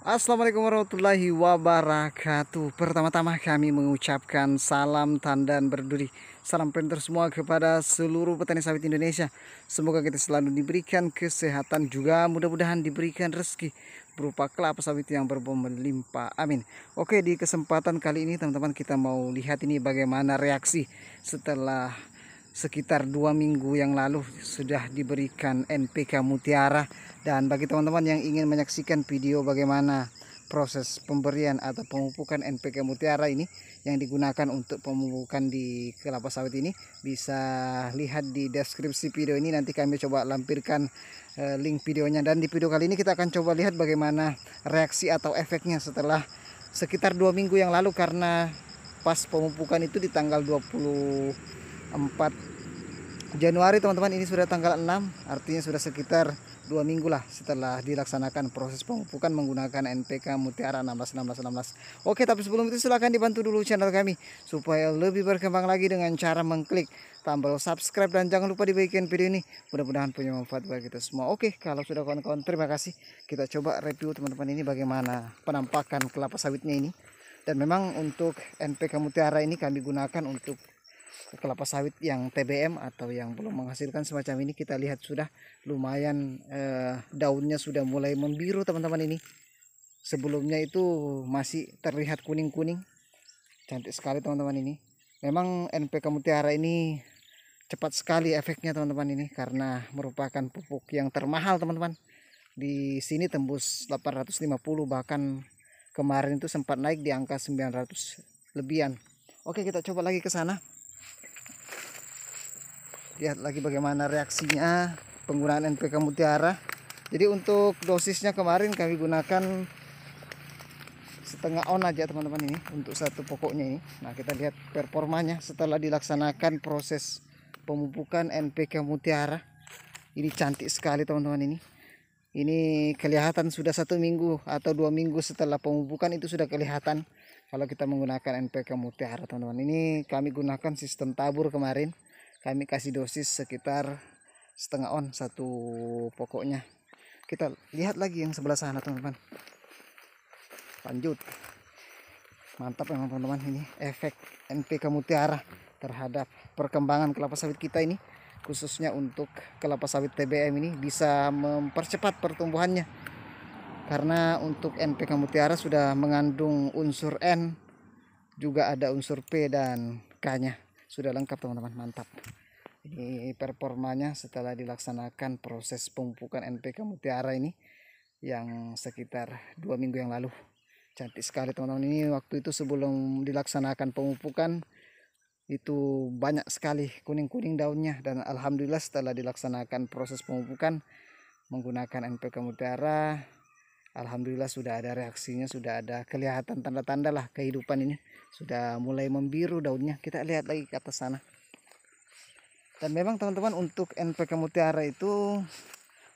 Assalamualaikum warahmatullahi wabarakatuh Pertama-tama kami mengucapkan salam tandan berduri Salam printer semua kepada seluruh petani sawit Indonesia Semoga kita selalu diberikan kesehatan juga Mudah-mudahan diberikan rezeki berupa kelapa sawit yang melimpah Amin Oke di kesempatan kali ini teman-teman kita mau lihat ini bagaimana reaksi setelah sekitar dua minggu yang lalu sudah diberikan NPK Mutiara dan bagi teman-teman yang ingin menyaksikan video bagaimana proses pemberian atau pemupukan NPK Mutiara ini yang digunakan untuk pemupukan di kelapa sawit ini bisa lihat di deskripsi video ini nanti kami coba lampirkan eh, link videonya dan di video kali ini kita akan coba lihat bagaimana reaksi atau efeknya setelah sekitar dua minggu yang lalu karena pas pemupukan itu di tanggal 20 4 Januari teman-teman ini sudah tanggal 6 artinya sudah sekitar dua minggu lah setelah dilaksanakan proses pemupukan menggunakan NPK Mutiara 16 16 16 Oke tapi sebelum itu silahkan dibantu dulu channel kami supaya lebih berkembang lagi dengan cara mengklik tombol subscribe dan jangan lupa dibagikan video ini mudah-mudahan punya manfaat bagi kita semua Oke kalau sudah kawan-kawan terima kasih kita coba review teman-teman ini bagaimana penampakan kelapa sawitnya ini dan memang untuk NPK Mutiara ini kami gunakan untuk kelapa sawit yang TBM atau yang belum menghasilkan semacam ini kita lihat sudah lumayan eh, daunnya sudah mulai membiru teman-teman ini sebelumnya itu masih terlihat kuning-kuning cantik sekali teman-teman ini memang NPK mutiara ini cepat sekali efeknya teman-teman ini karena merupakan pupuk yang termahal teman-teman di sini tembus 850 bahkan kemarin itu sempat naik di angka 900 lebihan oke kita coba lagi ke sana lihat lagi bagaimana reaksinya penggunaan NPK Mutiara jadi untuk dosisnya kemarin kami gunakan setengah on aja teman-teman ini untuk satu pokoknya ini nah kita lihat performanya setelah dilaksanakan proses pemupukan NPK Mutiara ini cantik sekali teman-teman ini ini kelihatan sudah satu minggu atau dua minggu setelah pemupukan itu sudah kelihatan kalau kita menggunakan NPK Mutiara teman-teman ini kami gunakan sistem tabur kemarin kami kasih dosis sekitar setengah on satu pokoknya kita lihat lagi yang sebelah sana teman-teman lanjut mantap memang teman-teman ini efek NPK mutiara terhadap perkembangan kelapa sawit kita ini khususnya untuk kelapa sawit TBM ini bisa mempercepat pertumbuhannya karena untuk NPK mutiara sudah mengandung unsur N juga ada unsur P dan K nya sudah lengkap teman-teman mantap ini performanya setelah dilaksanakan proses pemupukan NPK mutiara ini yang sekitar dua minggu yang lalu cantik sekali teman-teman ini waktu itu sebelum dilaksanakan pemupukan itu banyak sekali kuning-kuning daunnya dan alhamdulillah setelah dilaksanakan proses pemupukan menggunakan NPK mutiara Alhamdulillah sudah ada reaksinya, sudah ada kelihatan tanda-tanda lah kehidupan ini. Sudah mulai membiru daunnya. Kita lihat lagi ke atas sana. Dan memang teman-teman untuk NPK mutiara itu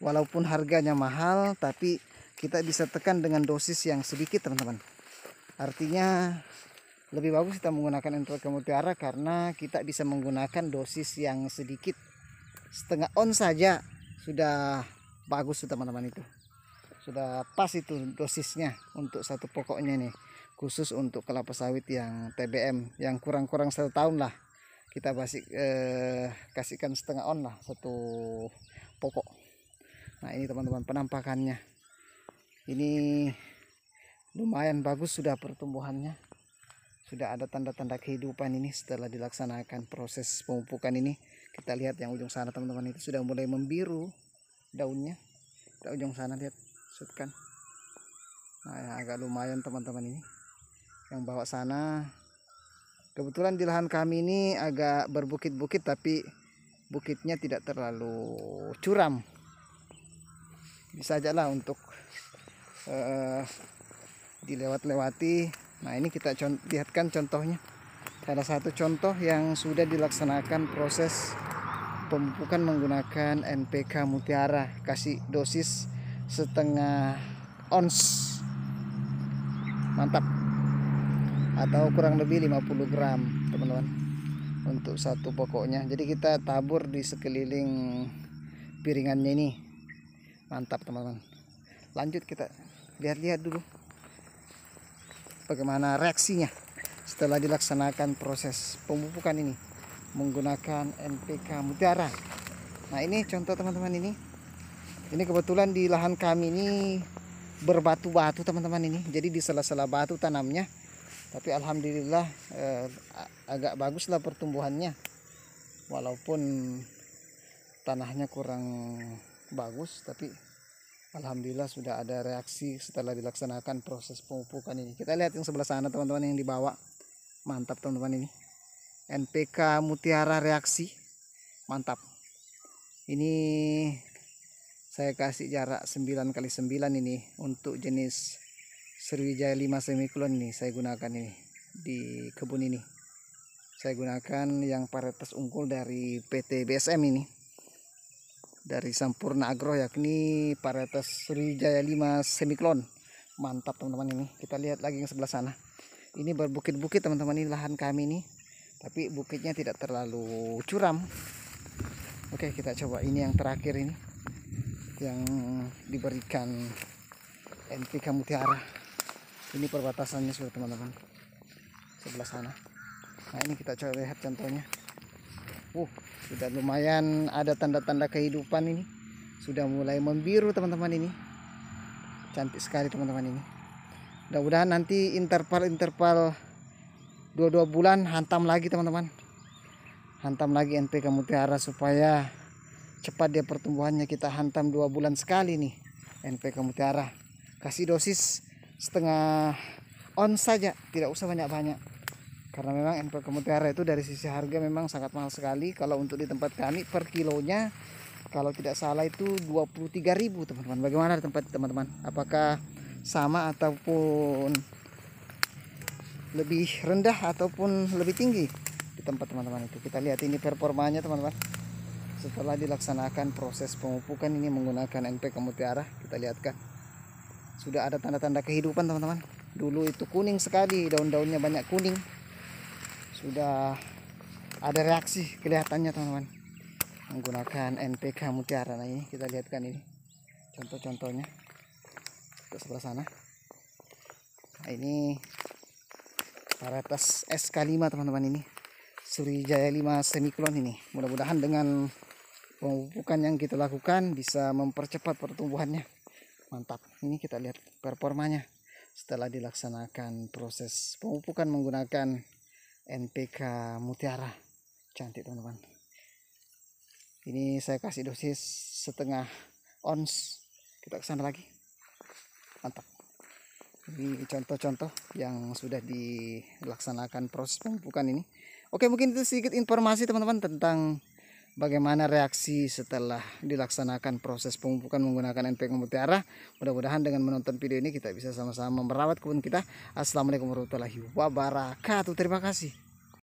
walaupun harganya mahal tapi kita bisa tekan dengan dosis yang sedikit teman-teman. Artinya lebih bagus kita menggunakan NPK mutiara karena kita bisa menggunakan dosis yang sedikit. Setengah on saja sudah bagus teman-teman itu sudah pas itu dosisnya untuk satu pokoknya nih khusus untuk kelapa sawit yang TBM yang kurang-kurang satu tahun lah kita basi eh, kasihkan setengah on lah satu pokok nah ini teman-teman penampakannya ini lumayan bagus sudah pertumbuhannya sudah ada tanda-tanda kehidupan ini setelah dilaksanakan proses pemupukan ini kita lihat yang ujung sana teman-teman itu sudah mulai membiru daunnya kita ujung sana lihat shotgun nah ya, agak lumayan teman-teman ini yang bawa sana kebetulan di lahan kami ini agak berbukit-bukit tapi bukitnya tidak terlalu curam bisa aja lah untuk uh, dilewat-lewati nah ini kita con lihatkan contohnya ada satu contoh yang sudah dilaksanakan proses pemupukan menggunakan NPK mutiara kasih dosis setengah ons mantap atau kurang lebih 50 gram teman-teman untuk satu pokoknya jadi kita tabur di sekeliling piringannya ini mantap teman-teman lanjut kita lihat-lihat dulu bagaimana reaksinya setelah dilaksanakan proses pemupukan ini menggunakan NPK mutiara nah ini contoh teman-teman ini ini kebetulan di lahan kami ini berbatu-batu teman-teman ini jadi di sela-sela batu tanamnya tapi alhamdulillah eh, agak baguslah pertumbuhannya walaupun tanahnya kurang bagus tapi alhamdulillah sudah ada reaksi setelah dilaksanakan proses pemupukan ini kita lihat yang sebelah sana teman-teman yang dibawa mantap teman-teman ini NPK mutiara reaksi mantap ini saya kasih jarak 9 kali 9 ini untuk jenis Sriwijaya 5 semikulon ini saya gunakan ini di kebun ini saya gunakan yang paritas unggul dari PT BSM ini dari Sampurna Agro yakni paritas Sriwijaya 5 semiklon mantap teman-teman ini kita lihat lagi yang sebelah sana ini berbukit-bukit teman-teman ini lahan kami ini tapi bukitnya tidak terlalu curam oke kita coba ini yang terakhir ini yang diberikan NPK Mutiara ini perbatasannya sudah teman-teman sebelah sana nah ini kita coba lihat contohnya uh sudah lumayan ada tanda-tanda kehidupan ini sudah mulai membiru teman-teman ini cantik sekali teman-teman ini mudah-mudahan nanti interval-interval dua-dua bulan hantam lagi teman-teman hantam lagi NPK Mutiara supaya cepat dia pertumbuhannya kita hantam dua bulan sekali nih NPK mutiara kasih dosis setengah on saja tidak usah banyak-banyak karena memang NPK mutiara itu dari sisi harga memang sangat mahal sekali kalau untuk di tempat kami per kilonya kalau tidak salah itu 23.000 teman-teman bagaimana di tempat teman-teman apakah sama ataupun lebih rendah ataupun lebih tinggi di tempat teman-teman itu kita lihat ini performanya teman-teman setelah dilaksanakan proses pemupukan ini menggunakan NPK mutiara kita lihatkan sudah ada tanda-tanda kehidupan teman-teman dulu itu kuning sekali daun-daunnya banyak kuning sudah ada reaksi kelihatannya teman-teman menggunakan NPK mutiara nah ini kita lihatkan ini contoh-contohnya ke sebelah sana nah, ini varietas sk 5 teman-teman ini Sriwijaya 5 semiklon ini mudah-mudahan dengan pemupukan yang kita lakukan bisa mempercepat pertumbuhannya mantap ini kita lihat performanya setelah dilaksanakan proses pemupukan menggunakan NPK mutiara cantik teman-teman ini saya kasih dosis setengah ons kita kesana lagi mantap ini contoh-contoh yang sudah dilaksanakan proses pemupukan ini oke mungkin itu sedikit informasi teman-teman tentang bagaimana reaksi setelah dilaksanakan proses pemupukan menggunakan NPK mutiara. Mudah-mudahan dengan menonton video ini kita bisa sama-sama merawat kebun kita. Assalamualaikum warahmatullahi wabarakatuh. Terima kasih.